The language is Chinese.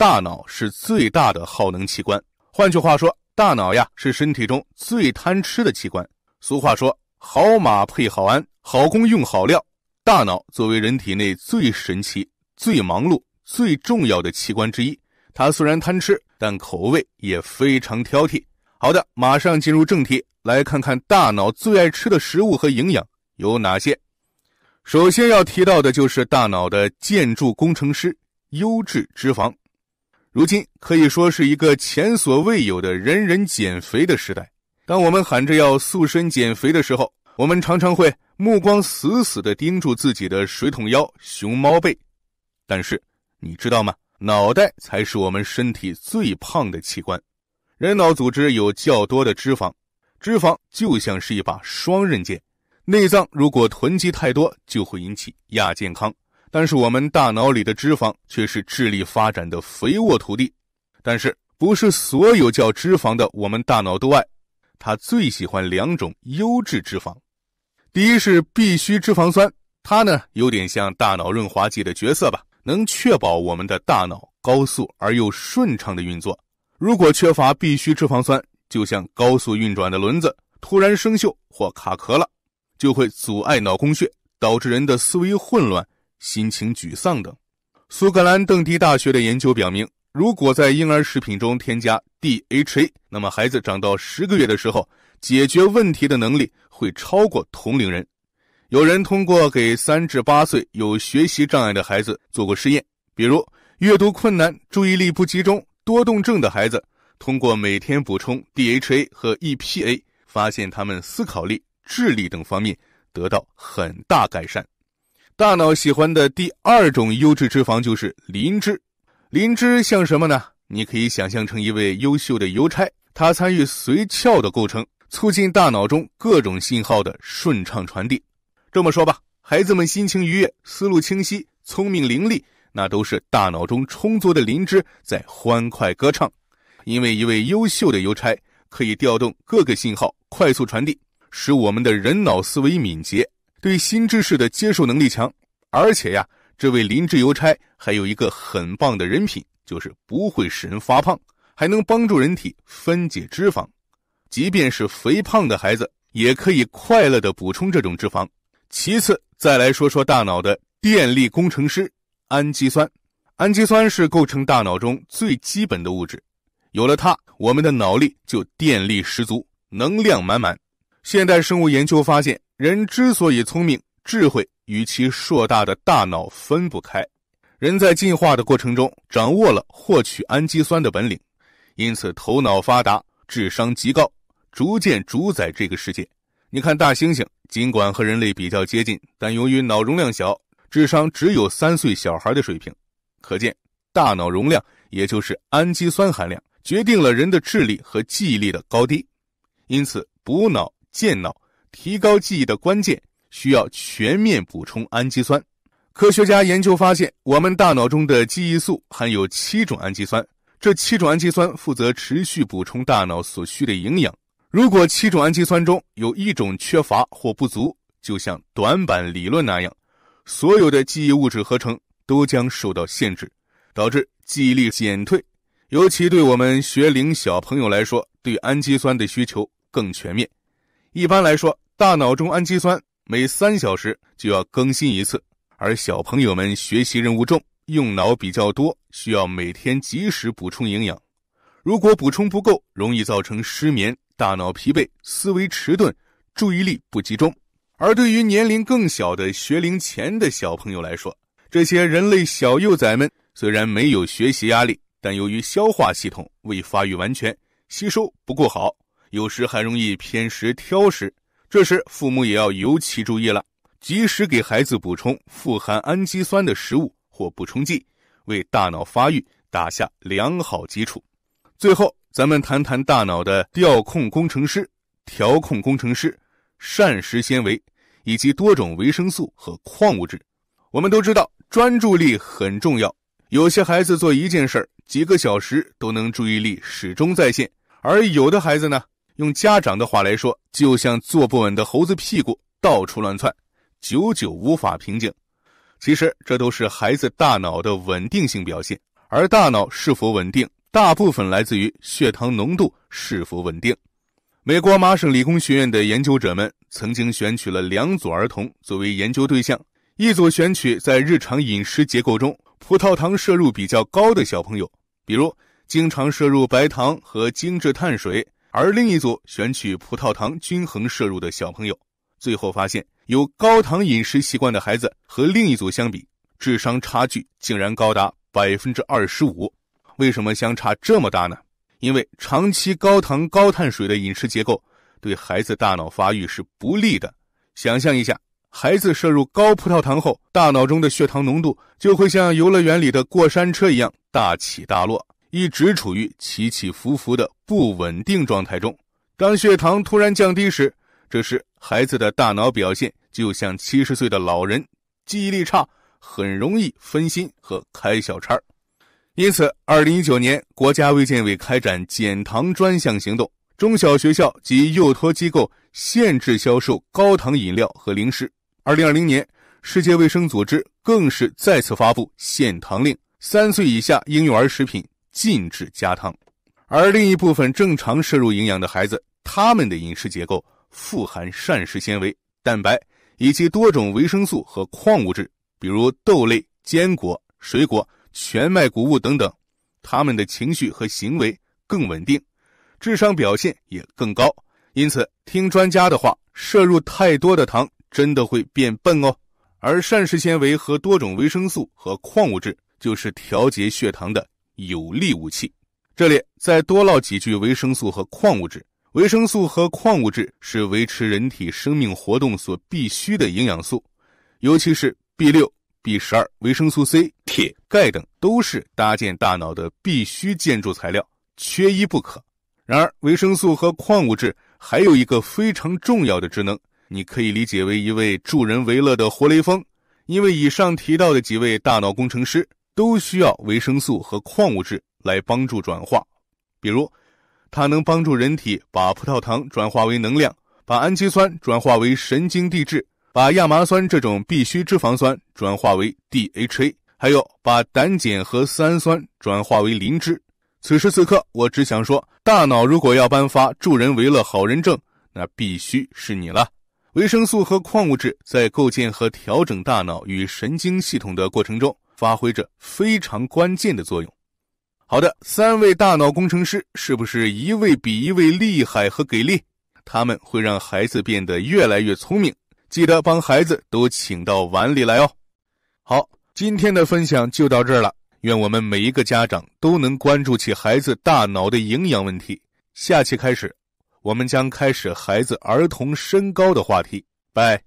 大脑是最大的耗能器官，换句话说，大脑呀是身体中最贪吃的器官。俗话说，好马配好鞍，好工用好料。大脑作为人体内最神奇、最忙碌、最重要的器官之一，它虽然贪吃，但口味也非常挑剔。好的，马上进入正题，来看看大脑最爱吃的食物和营养有哪些。首先要提到的就是大脑的建筑工程师——优质脂肪。如今可以说是一个前所未有的人人减肥的时代。当我们喊着要塑身减肥的时候，我们常常会目光死死地盯住自己的水桶腰、熊猫背。但是你知道吗？脑袋才是我们身体最胖的器官。人脑组织有较多的脂肪，脂肪就像是一把双刃剑。内脏如果囤积太多，就会引起亚健康。但是我们大脑里的脂肪却是智力发展的肥沃土地，但是不是所有叫脂肪的我们大脑都爱，它最喜欢两种优质脂肪，第一是必需脂肪酸，它呢有点像大脑润滑剂的角色吧，能确保我们的大脑高速而又顺畅的运作。如果缺乏必需脂肪酸，就像高速运转的轮子突然生锈或卡壳了，就会阻碍脑供血，导致人的思维混乱。心情沮丧等。苏格兰邓迪大学的研究表明，如果在婴儿食品中添加 DHA，那么孩子长到十个月的时候，解决问题的能力会超过同龄人。有人通过给三至八岁有学习障碍的孩子做过试验，比如阅读困难、注意力不集中、多动症的孩子，通过每天补充 DHA 和 EPA，发现他们思考力、智力等方面得到很大改善。大脑喜欢的第二种优质脂肪就是磷脂，磷脂像什么呢？你可以想象成一位优秀的邮差，他参与髓鞘的构成，促进大脑中各种信号的顺畅传递。这么说吧，孩子们心情愉悦、思路清晰、聪明伶俐，那都是大脑中充足的磷脂在欢快歌唱。因为一位优秀的邮差可以调动各个信号快速传递，使我们的人脑思维敏捷。对新知识的接受能力强，而且呀，这位林志邮差还有一个很棒的人品，就是不会使人发胖，还能帮助人体分解脂肪，即便是肥胖的孩子也可以快乐的补充这种脂肪。其次，再来说说大脑的电力工程师——氨基酸。氨基酸是构成大脑中最基本的物质，有了它，我们的脑力就电力十足，能量满满。现代生物研究发现。人之所以聪明、智慧，与其硕大的大脑分不开。人在进化的过程中，掌握了获取氨基酸的本领，因此头脑发达，智商极高，逐渐主宰这个世界。你看，大猩猩尽管和人类比较接近，但由于脑容量小，智商只有三岁小孩的水平。可见，大脑容量也就是氨基酸含量，决定了人的智力和记忆力的高低。因此，补脑健脑。提高记忆的关键需要全面补充氨基酸。科学家研究发现，我们大脑中的记忆素含有七种氨基酸，这七种氨基酸负责持续补充大脑所需的营养。如果七种氨基酸中有一种缺乏或不足，就像短板理论那样，所有的记忆物质合成都将受到限制，导致记忆力减退。尤其对我们学龄小朋友来说，对氨基酸的需求更全面。一般来说，大脑中氨基酸每三小时就要更新一次，而小朋友们学习任务重，用脑比较多，需要每天及时补充营养。如果补充不够，容易造成失眠、大脑疲惫、思维迟钝、注意力不集中。而对于年龄更小的学龄前的小朋友来说，这些人类小幼崽们虽然没有学习压力，但由于消化系统未发育完全，吸收不够好。有时还容易偏食挑食，这时父母也要尤其注意了，及时给孩子补充富含氨基酸的食物或补充剂，为大脑发育打下良好基础。最后，咱们谈谈大脑的调控工程师——调控工程师，膳食纤维以及多种维生素和矿物质。我们都知道，专注力很重要。有些孩子做一件事儿几个小时都能注意力始终在线，而有的孩子呢？用家长的话来说，就像坐不稳的猴子屁股，到处乱窜，久久无法平静。其实，这都是孩子大脑的稳定性表现。而大脑是否稳定，大部分来自于血糖浓度是否稳定。美国麻省理工学院的研究者们曾经选取了两组儿童作为研究对象，一组选取在日常饮食结构中葡萄糖摄入比较高的小朋友，比如经常摄入白糖和精致碳水。而另一组选取葡萄糖均衡摄入的小朋友，最后发现，有高糖饮食习惯的孩子和另一组相比，智商差距竟然高达百分之二十五。为什么相差这么大呢？因为长期高糖高碳水的饮食结构，对孩子大脑发育是不利的。想象一下，孩子摄入高葡萄糖后，大脑中的血糖浓度就会像游乐园里的过山车一样大起大落。一直处于起起伏伏的不稳定状态中。当血糖突然降低时，这时孩子的大脑表现就像七十岁的老人，记忆力差，很容易分心和开小差。因此，二零一九年国家卫健委开展减糖专项行动，中小学校及幼托机构限制销售高糖饮料和零食。二零二零年，世界卫生组织更是再次发布限糖令，三岁以下婴幼儿食品。禁止加糖，而另一部分正常摄入营养的孩子，他们的饮食结构富含膳食纤维、蛋白以及多种维生素和矿物质，比如豆类、坚果、水果、全麦谷物等等，他们的情绪和行为更稳定，智商表现也更高。因此，听专家的话，摄入太多的糖真的会变笨哦。而膳食纤维和多种维生素和矿物质就是调节血糖的。有力武器。这里再多唠几句维生素和矿物质。维生素和矿物质是维持人体生命活动所必需的营养素，尤其是 B 六、B 十二、维生素 C、铁、钙等都是搭建大脑的必须建筑材料，缺一不可。然而，维生素和矿物质还有一个非常重要的职能，你可以理解为一位助人为乐的活雷锋，因为以上提到的几位大脑工程师。都需要维生素和矿物质来帮助转化，比如，它能帮助人体把葡萄糖转化为能量，把氨基酸转化为神经递质，把亚麻酸这种必需脂肪酸转化为 DHA，还有把胆碱和色氨酸转化为磷脂。此时此刻，我只想说，大脑如果要颁发助人为乐好人证，那必须是你了。维生素和矿物质在构建和调整大脑与神经系统的过程中。发挥着非常关键的作用。好的，三位大脑工程师是不是一位比一位厉害和给力？他们会让孩子变得越来越聪明。记得帮孩子都请到碗里来哦。好，今天的分享就到这儿了。愿我们每一个家长都能关注起孩子大脑的营养问题。下期开始，我们将开始孩子儿童身高的话题。拜。